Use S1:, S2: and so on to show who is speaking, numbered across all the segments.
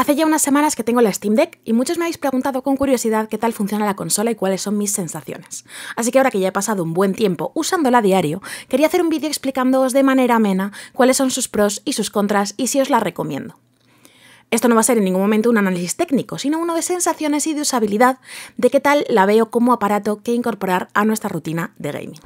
S1: Hace ya unas semanas que tengo la Steam Deck y muchos me habéis preguntado con curiosidad qué tal funciona la consola y cuáles son mis sensaciones. Así que ahora que ya he pasado un buen tiempo usándola a diario, quería hacer un vídeo explicándoos de manera amena cuáles son sus pros y sus contras y si os la recomiendo. Esto no va a ser en ningún momento un análisis técnico, sino uno de sensaciones y de usabilidad de qué tal la veo como aparato que incorporar a nuestra rutina de gaming.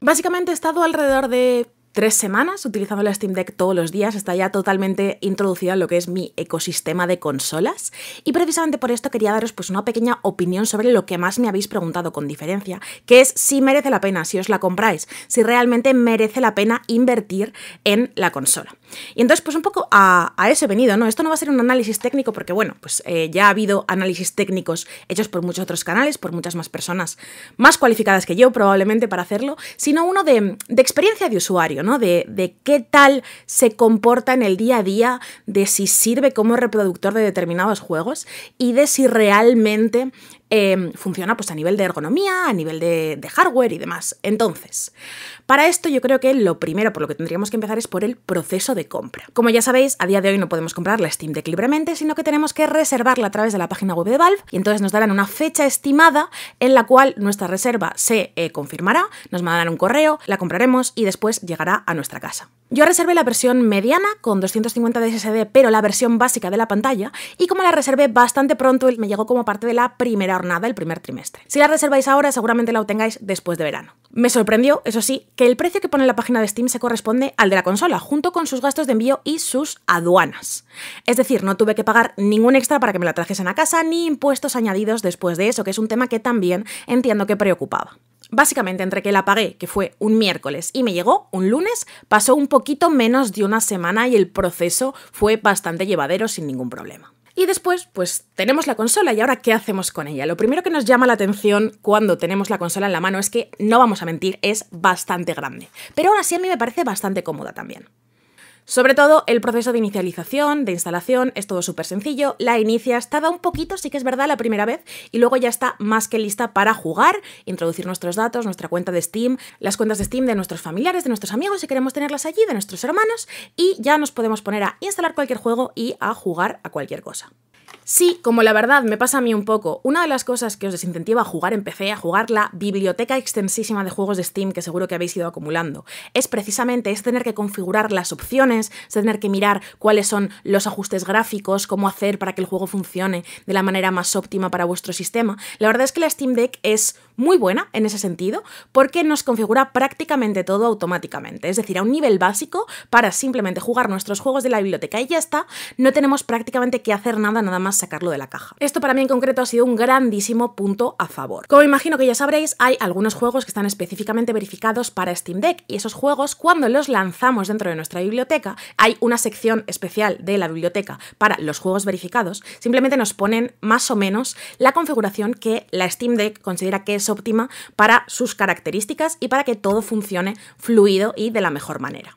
S1: Básicamente he estado alrededor de tres semanas utilizando la Steam Deck todos los días, está ya totalmente introducida en lo que es mi ecosistema de consolas y precisamente por esto quería daros pues una pequeña opinión sobre lo que más me habéis preguntado con diferencia, que es si merece la pena, si os la compráis, si realmente merece la pena invertir en la consola. Y entonces pues un poco a, ese eso he venido, ¿no? Esto no va a ser un análisis técnico porque bueno, pues eh, ya ha habido análisis técnicos hechos por muchos otros canales, por muchas más personas más cualificadas que yo probablemente para hacerlo, sino uno de, de experiencia de usuario, de, qué tal se comporta en el día a día, de si sirve como reproductor de determinados juegos y de si realmente Em, funciona pues a nivel de ergonomía, a nivel de, hardware y demás. Entonces, para esto yo creo que lo primero por lo que tendríamos que empezar es por el proceso de compra. Como ya sabéis, a día de hoy no podemos comprar la Steam Deck libremente, sino que tenemos que reservarla a través de la página web de Valve y entonces nos darán una fecha estimada en la cual nuestra reserva se eh, confirmará, nos mandarán un correo, la compraremos y después llegará a nuestra casa. Yo reservé la versión mediana con 250 de SSD, pero la versión básica de la pantalla, y como la reservé bastante pronto, me llegó como parte de la primera jornada, el primer trimestre. Si la reserváis ahora, seguramente la obtengáis después de verano. Me sorprendió, eso sí, que el precio que pone la página de Steam se corresponde al de la consola, junto con sus gastos de envío y sus aduanas. Es decir, no tuve que pagar ningún extra para que me la trajesen a casa, ni impuestos añadidos después de eso, que es un tema que también entiendo que preocupaba. Básicamente, entre que la pagué, que fue un miércoles, y me llegó un lunes, pasó un poquito menos de una semana y el proceso fue bastante llevadero sin ningún problema. Y después, pues tenemos la consola y ahora ¿qué hacemos con ella? Lo primero que nos llama la atención cuando tenemos la consola en la mano es que, no vamos a mentir, es bastante grande. Pero ahora así a mí me parece bastante cómoda también. Sobre todo, el proceso de inicialización, de instalación, es todo súper sencillo. La está da un poquito, sí que es verdad, la primera vez, y luego ya está más que lista para jugar, introducir nuestros datos, nuestra cuenta de Steam, las cuentas de Steam de nuestros familiares, de nuestros amigos, si queremos tenerlas allí, de nuestros hermanos, y ya nos podemos poner a instalar cualquier juego y a jugar a cualquier cosa. Sí, como la verdad me pasa a mí un poco, una de las cosas que os desincentiva a jugar empecé a jugar la biblioteca extensísima de juegos de Steam que seguro que habéis ido acumulando, es precisamente es tener que configurar las opciones, es tener que mirar cuáles son los ajustes gráficos, cómo hacer para que el juego funcione de la manera más óptima para vuestro sistema. La verdad es que la Steam Deck es muy buena en ese sentido porque nos configura prácticamente todo automáticamente, es decir, a un nivel básico para simplemente jugar nuestros juegos de la biblioteca y ya está, no tenemos prácticamente que hacer nada, nada más sacarlo de la caja. Esto para mí en concreto ha sido un grandísimo punto a favor. Como imagino que ya sabréis, hay algunos juegos que están específicamente verificados para Steam Deck y esos juegos cuando los lanzamos dentro de nuestra biblioteca, hay una sección especial de la biblioteca para los juegos verificados, simplemente nos ponen más o menos la configuración que la Steam Deck considera que es óptima para sus características y para que todo funcione fluido y de la mejor manera.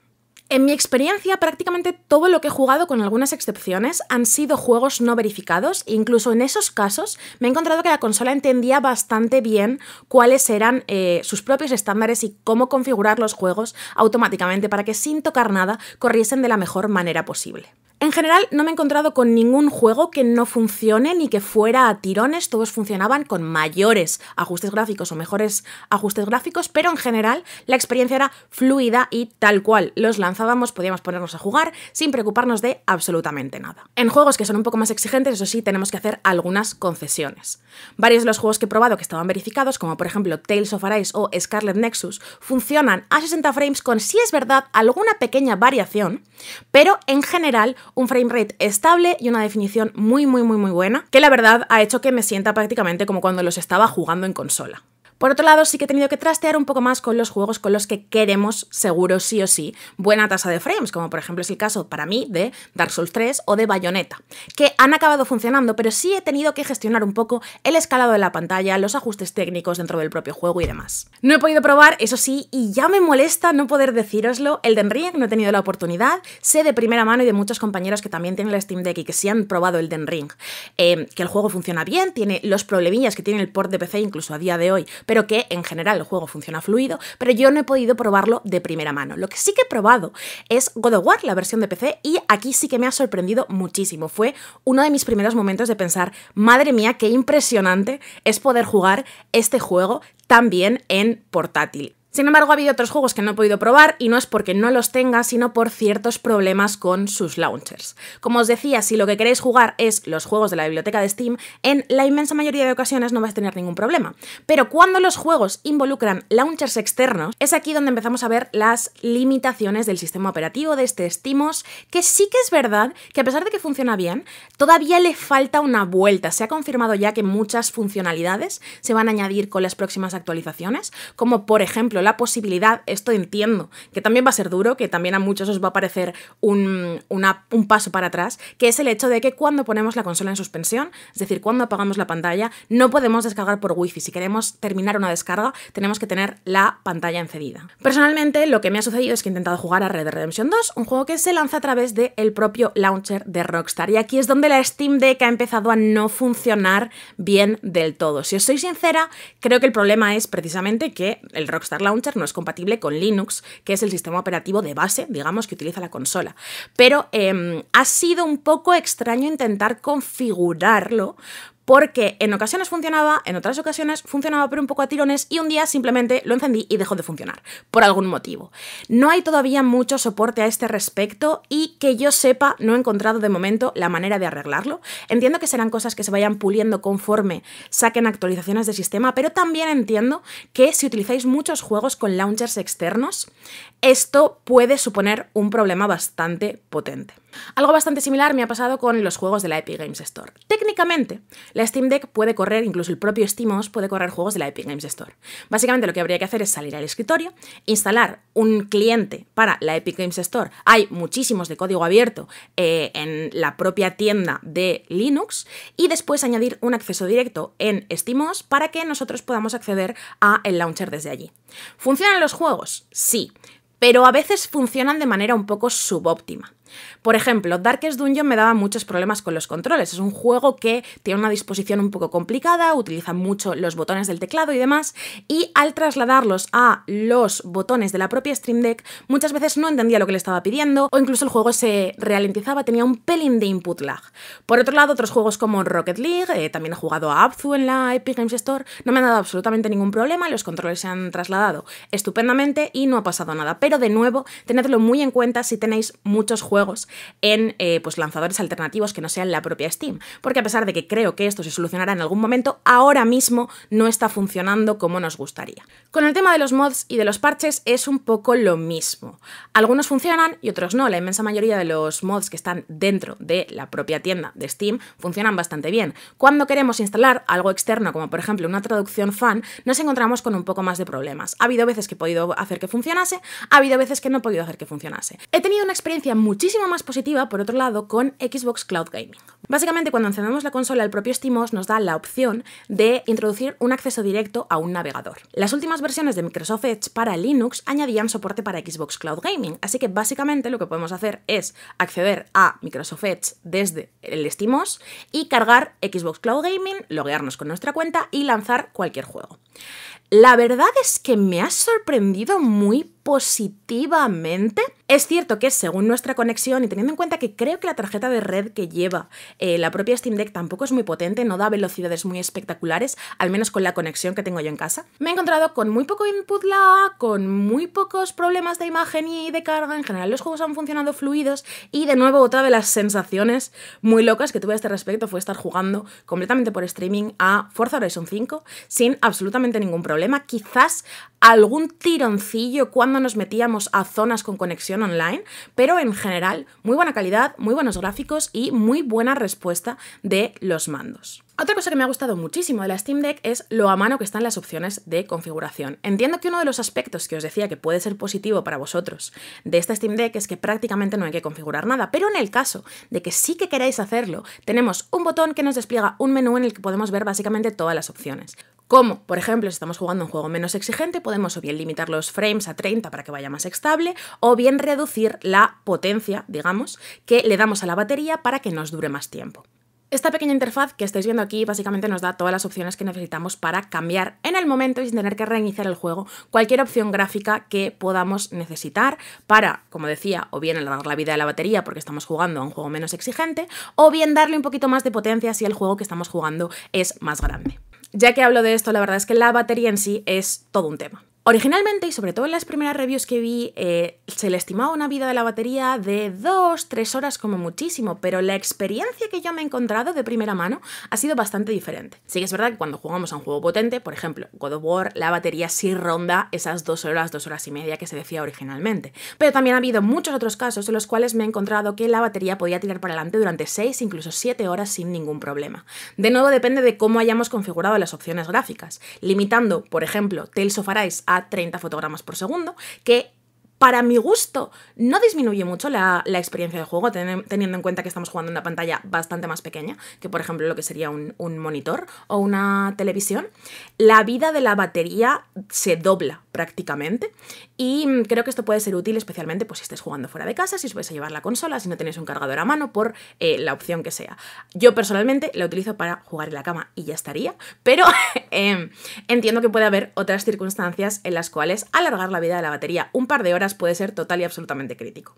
S1: En mi experiencia, prácticamente todo lo que he jugado, con algunas excepciones, han sido juegos no verificados. E incluso en esos casos me he encontrado que la consola entendía bastante bien cuáles eran eh, sus propios estándares y cómo configurar los juegos automáticamente para que sin tocar nada corriesen de la mejor manera posible. En general no me he encontrado con ningún juego que no funcione ni que fuera a tirones, todos funcionaban con mayores ajustes gráficos o mejores ajustes gráficos, pero en general la experiencia era fluida y tal cual. Los lanzábamos, podíamos ponernos a jugar sin preocuparnos de absolutamente nada. En juegos que son un poco más exigentes, eso sí, tenemos que hacer algunas concesiones. Varios de los juegos que he probado que estaban verificados, como por ejemplo Tales of Arise o Scarlet Nexus, funcionan a 60 frames con, si es verdad, alguna pequeña variación, pero en general un frame rate estable y una definición muy muy muy muy buena, que la verdad ha hecho que me sienta prácticamente como cuando los estaba jugando en consola. Por otro lado, sí que he tenido que trastear un poco más con los juegos con los que queremos seguro sí o sí buena tasa de frames, como por ejemplo es el caso para mí de Dark Souls 3 o de Bayonetta, que han acabado funcionando, pero sí he tenido que gestionar un poco el escalado de la pantalla, los ajustes técnicos dentro del propio juego y demás. No he podido probar, eso sí, y ya me molesta no poder decíroslo, el Den Ring no he tenido la oportunidad, sé de primera mano y de muchos compañeros que también tienen el Steam Deck y que sí han probado el Den Ring, eh, que el juego funciona bien, tiene los problemillas que tiene el port de PC incluso a día de hoy, pero que en general el juego funciona fluido, pero yo no he podido probarlo de primera mano. Lo que sí que he probado es God of War, la versión de PC, y aquí sí que me ha sorprendido muchísimo. Fue uno de mis primeros momentos de pensar, madre mía, qué impresionante es poder jugar este juego también en portátil. Sin embargo, ha habido otros juegos que no he podido probar y no es porque no los tenga, sino por ciertos problemas con sus launchers. Como os decía, si lo que queréis jugar es los juegos de la biblioteca de Steam, en la inmensa mayoría de ocasiones no vais a tener ningún problema. Pero cuando los juegos involucran launchers externos, es aquí donde empezamos a ver las limitaciones del sistema operativo de este Steamos, que sí que es verdad que a pesar de que funciona bien, todavía le falta una vuelta. Se ha confirmado ya que muchas funcionalidades se van a añadir con las próximas actualizaciones, como por ejemplo la posibilidad, esto entiendo, que también va a ser duro, que también a muchos os va a parecer un, un paso para atrás, que es el hecho de que cuando ponemos la consola en suspensión, es decir, cuando apagamos la pantalla, no podemos descargar por wifi. Si queremos terminar una descarga, tenemos que tener la pantalla encendida. Personalmente, lo que me ha sucedido es que he intentado jugar a Red Dead Redemption 2, un juego que se lanza a través del propio launcher de Rockstar. Y aquí es donde la Steam Deck ha empezado a no funcionar bien del todo. Si os soy sincera, creo que el problema es precisamente que el Rockstar Launcher no es compatible con Linux, que es el sistema operativo de base, digamos, que utiliza la consola. Pero em, ha sido un poco extraño intentar configurarlo porque en ocasiones funcionaba, en otras ocasiones funcionaba pero un poco a tirones y un día simplemente lo encendí y dejó de funcionar, por algún motivo. No hay todavía mucho soporte a este respecto y que yo sepa no he encontrado de momento la manera de arreglarlo. Entiendo que serán cosas que se vayan puliendo conforme saquen actualizaciones de sistema, pero también entiendo que si utilizáis muchos juegos con launchers externos, esto puede suponer un problema bastante potente. Algo bastante similar me ha pasado con los juegos de la Epic Games Store. Técnicamente, la Steam Deck puede correr, incluso el propio SteamOS puede correr juegos de la Epic Games Store. Básicamente lo que habría que hacer es salir al escritorio, instalar un cliente para la Epic Games Store. Hay muchísimos de código abierto eh, en la propia tienda de Linux y después añadir un acceso directo en SteamOS para que nosotros podamos acceder a el launcher desde allí. ¿Funcionan los juegos? Sí pero a veces funcionan de manera un poco subóptima. Por ejemplo, Darkest Dungeon me daba muchos problemas con los controles. Es un juego que tiene una disposición un poco complicada, utiliza mucho los botones del teclado y demás, y al trasladarlos a los botones de la propia Stream Deck, muchas veces no entendía lo que le estaba pidiendo, o incluso el juego se ralentizaba, tenía un pelín de input lag. Por otro lado, otros juegos como Rocket League, eh, también he jugado a Abzu en la Epic Games Store, no me han dado absolutamente ningún problema, los controles se han trasladado estupendamente y no ha pasado nada. Pero de nuevo, tenedlo muy en cuenta si tenéis muchos juegos en eh, pues lanzadores alternativos que no sean la propia Steam, porque a pesar de que creo que esto se solucionará en algún momento, ahora mismo no está funcionando como nos gustaría. Con el tema de los mods y de los parches es un poco lo mismo. Algunos funcionan y otros no. La inmensa mayoría de los mods que están dentro de la propia tienda de Steam funcionan bastante bien. Cuando queremos instalar algo externo, como por ejemplo una traducción fan, nos encontramos con un poco más de problemas. Ha habido veces que he podido hacer que funcionase, habido veces que no he podido hacer que funcionase. He tenido una experiencia muchísimo más positiva, por otro lado, con Xbox Cloud Gaming. Básicamente, cuando encendemos la consola, el propio SteamOS nos da la opción de introducir un acceso directo a un navegador. Las últimas versiones de Microsoft Edge para Linux añadían soporte para Xbox Cloud Gaming, así que básicamente lo que podemos hacer es acceder a Microsoft Edge desde el SteamOS y cargar Xbox Cloud Gaming, loguearnos con nuestra cuenta y lanzar cualquier juego. La verdad es que me ha sorprendido muy positivamente es cierto que según nuestra conexión y teniendo en cuenta que creo que la tarjeta de red que lleva eh, la propia Steam Deck tampoco es muy potente, no da velocidades muy espectaculares, al menos con la conexión que tengo yo en casa, me he encontrado con muy poco input lag, con muy pocos problemas de imagen y de carga, en general los juegos han funcionado fluidos y de nuevo otra de las sensaciones muy locas que tuve a este respecto fue estar jugando completamente por streaming a Forza Horizon 5 sin absolutamente ningún problema, quizás algún tironcillo cuando nos metíamos a zonas con conexión online, pero en general muy buena calidad, muy buenos gráficos y muy buena respuesta de los mandos. Otra cosa que me ha gustado muchísimo de la Steam Deck es lo a mano que están las opciones de configuración. Entiendo que uno de los aspectos que os decía que puede ser positivo para vosotros de esta Steam Deck es que prácticamente no hay que configurar nada, pero en el caso de que sí que queráis hacerlo, tenemos un botón que nos despliega un menú en el que podemos ver básicamente todas las opciones. Como, por ejemplo, si estamos jugando un juego menos exigente, podemos o bien limitar los frames a 30 para que vaya más estable, o bien reducir la potencia, digamos, que le damos a la batería para que nos dure más tiempo. Esta pequeña interfaz que estáis viendo aquí básicamente nos da todas las opciones que necesitamos para cambiar en el momento y sin tener que reiniciar el juego cualquier opción gráfica que podamos necesitar para, como decía, o bien alargar la vida de la batería porque estamos jugando a un juego menos exigente, o bien darle un poquito más de potencia si el juego que estamos jugando es más grande. Ya que hablo de esto, la verdad es que la batería en sí es todo un tema. Originalmente, y sobre todo en las primeras reviews que vi, eh, se le estimaba una vida de la batería de 2-3 horas como muchísimo, pero la experiencia que yo me he encontrado de primera mano ha sido bastante diferente. Sí que es verdad que cuando jugamos a un juego potente, por ejemplo, God of War, la batería sí ronda esas 2 horas, 2 horas y media que se decía originalmente. Pero también ha habido muchos otros casos en los cuales me he encontrado que la batería podía tirar para adelante durante 6, incluso 7 horas sin ningún problema. De nuevo depende de cómo hayamos configurado las opciones gráficas, limitando, por ejemplo, Tales of Arise a 30 fotogramas por segundo, que para mi gusto, no disminuye mucho la, experiencia de juego, teniendo en cuenta que estamos jugando en una pantalla bastante más pequeña que, por ejemplo, lo que sería un, monitor o una televisión. La vida de la batería se dobla prácticamente y mm, creo que esto puede ser útil especialmente pues, si estés jugando fuera de casa, si os vais a llevar la consola, si no tenéis un cargador a mano, por eh, la opción que sea. Yo personalmente la utilizo para jugar en la cama y ya estaría, pero em, entiendo que puede haber otras circunstancias en las cuales alargar la vida de la batería un par de horas puede ser total y absolutamente crítico.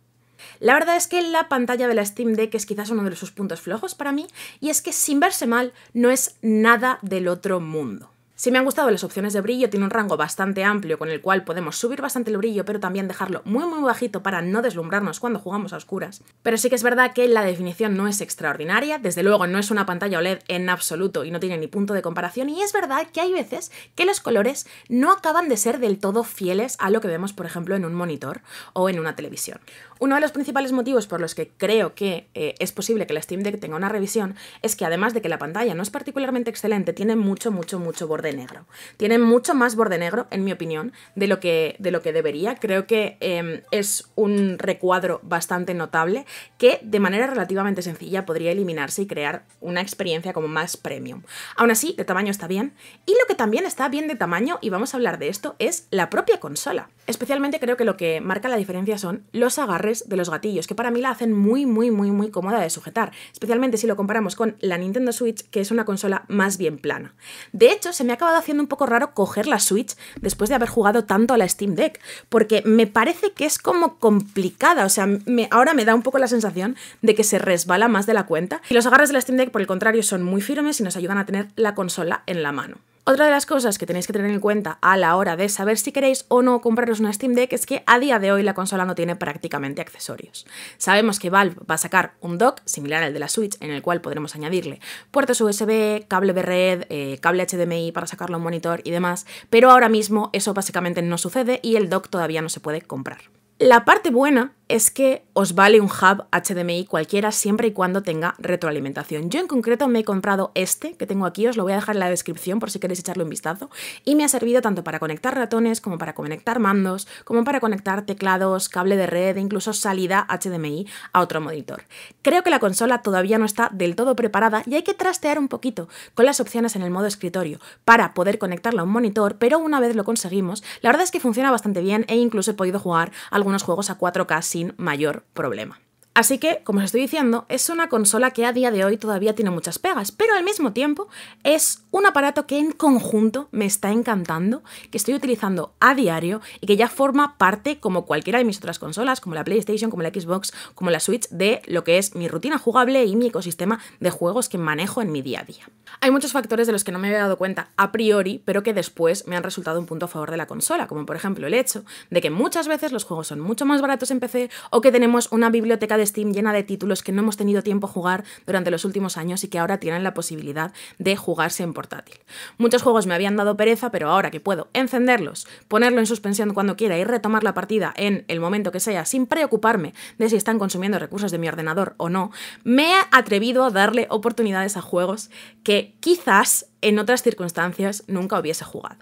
S1: La verdad es que la pantalla de la Steam Deck es quizás uno de sus puntos flojos para mí, y es que sin verse mal no es nada del otro mundo. Si me han gustado las opciones de brillo, tiene un rango bastante amplio con el cual podemos subir bastante el brillo, pero también dejarlo muy muy bajito para no deslumbrarnos cuando jugamos a oscuras. Pero sí que es verdad que la definición no es extraordinaria, desde luego no es una pantalla OLED en absoluto y no tiene ni punto de comparación, y es verdad que hay veces que los colores no acaban de ser del todo fieles a lo que vemos, por ejemplo, en un monitor o en una televisión. Uno de los principales motivos por los que creo que eh, es posible que la Steam Deck tenga una revisión es que además de que la pantalla no es particularmente excelente, tiene mucho, mucho, mucho borde negro. Tiene mucho más borde negro, en mi opinión, de lo que, de lo que debería. Creo que em, es un recuadro bastante notable que de manera relativamente sencilla podría eliminarse y crear una experiencia como más premium. Aún así, de tamaño está bien. Y lo que también está bien de tamaño, y vamos a hablar de esto, es la propia consola. Especialmente creo que lo que marca la diferencia son los agarres de los gatillos, que para mí la hacen muy, muy, muy, muy cómoda de sujetar, especialmente si lo comparamos con la Nintendo Switch, que es una consola más bien plana. De hecho, se me ha acabado haciendo un poco raro coger la Switch después de haber jugado tanto a la Steam Deck, porque me parece que es como complicada, o sea, ahora me da un poco la sensación de que se resbala más de la cuenta, y los agarres de la Steam Deck, por el contrario, son muy firmes y nos ayudan a tener la consola en la mano. Otra de las cosas que tenéis que tener en cuenta a la hora de saber si queréis o no compraros una Steam Deck es que a día de hoy la consola no tiene prácticamente accesorios. Sabemos que Valve va a sacar un dock similar al de la Switch en el cual podremos añadirle puertos USB, cable Bred, eh, cable HDMI para sacarlo a un monitor y demás, pero ahora mismo eso básicamente no sucede y el dock todavía no se puede comprar. La parte buena es que os vale un hub HDMI cualquiera siempre y cuando tenga retroalimentación. Yo en concreto me he comprado este que tengo aquí, os lo voy a dejar en la descripción por si queréis echarle un vistazo, y me ha servido tanto para conectar ratones como para conectar mandos, como para conectar teclados, cable de red e incluso salida HDMI a otro monitor. Creo que la consola todavía no está del todo preparada y hay que trastear un poquito con las opciones en el modo escritorio para poder conectarla a un monitor, pero una vez lo conseguimos, la verdad es que funciona bastante bien e incluso he podido jugar algunos juegos a 4K mayor problema. Así que, como os estoy diciendo, es una consola que a día de hoy todavía tiene muchas pegas, pero al mismo tiempo es un aparato que en conjunto me está encantando, que estoy utilizando a diario y que ya forma parte, como cualquiera de mis otras consolas, como la PlayStation, como la Xbox, como la Switch, de lo que es mi rutina jugable y mi ecosistema de juegos que manejo en mi día a día. Hay muchos factores de los que no me había dado cuenta a priori, pero que después me han resultado un punto a favor de la consola, como por ejemplo el hecho de que muchas veces los juegos son mucho más baratos en PC o que tenemos una biblioteca de Steam llena de títulos que no hemos tenido tiempo a jugar durante los últimos años y que ahora tienen la posibilidad de jugarse en portátil. Muchos juegos me habían dado pereza, pero ahora que puedo encenderlos, ponerlo en suspensión cuando quiera y retomar la partida en el momento que sea sin preocuparme de si están consumiendo recursos de mi ordenador o no, me he atrevido a darle oportunidades a juegos que quizás en otras circunstancias nunca hubiese jugado.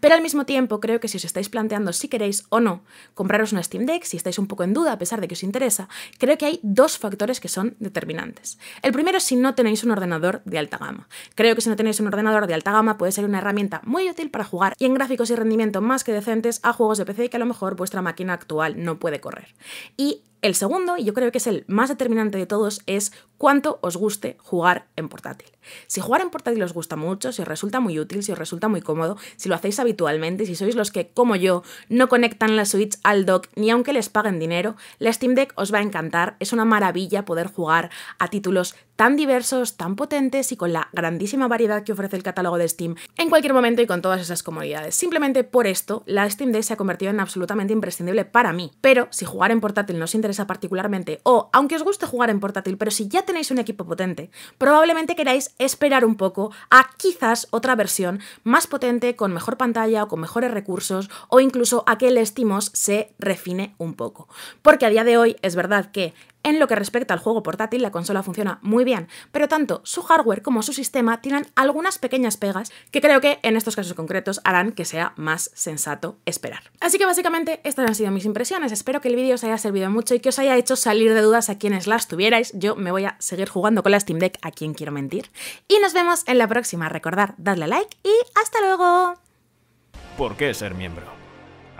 S1: Pero al mismo tiempo creo que si os estáis planteando si queréis o no compraros una Steam Deck, si estáis un poco en duda a pesar de que os interesa, creo que hay dos factores que son determinantes. El primero es si no tenéis un ordenador de alta gama. Creo que si no tenéis un ordenador de alta gama puede ser una herramienta muy útil para jugar y en gráficos y rendimiento más que decentes a juegos de PC que a lo mejor vuestra máquina actual no puede correr. Y el segundo, y yo creo que es el más determinante de todos, es cuánto os guste jugar en portátil. Si jugar en portátil os gusta mucho, si os resulta muy útil, si os resulta muy cómodo, si lo hacéis habitualmente, si sois los que, como yo, no conectan la Switch al dock ni aunque les paguen dinero, la Steam Deck os va a encantar. Es una maravilla poder jugar a títulos tan diversos, tan potentes y con la grandísima variedad que ofrece el catálogo de Steam en cualquier momento y con todas esas comodidades. Simplemente por esto, la Steam Deck se ha convertido en absolutamente imprescindible para mí. Pero si jugar en portátil no os interesa particularmente, o aunque os guste jugar en portátil, pero si ya tenéis un equipo potente, probablemente queráis esperar un poco a quizás otra versión más potente, con mejor pantalla o con mejores recursos, o incluso a que el Steamos se refine un poco. Porque a día de hoy es verdad que en lo que respecta al juego portátil, la consola funciona muy bien, pero tanto su hardware como su sistema tienen algunas pequeñas pegas que creo que en estos casos concretos harán que sea más sensato esperar. Así que básicamente estas han sido mis impresiones, espero que el vídeo os haya servido mucho y que os haya hecho salir de dudas a quienes las tuvierais, yo me voy a seguir jugando con la Steam Deck a quien quiero mentir, y nos vemos en la próxima, recordad, dadle like y hasta luego. ¿Por qué ser miembro?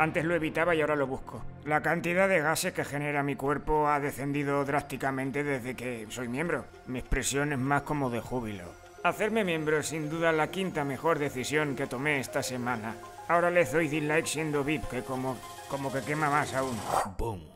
S1: Antes lo evitaba y ahora lo busco. La cantidad de gases que genera mi cuerpo ha descendido drásticamente desde que soy miembro. Mi expresión es más como de júbilo. Hacerme miembro es sin duda la quinta mejor decisión que tomé esta semana. Ahora les doy dislike siendo VIP, que como, como que quema más aún. ¡Boom!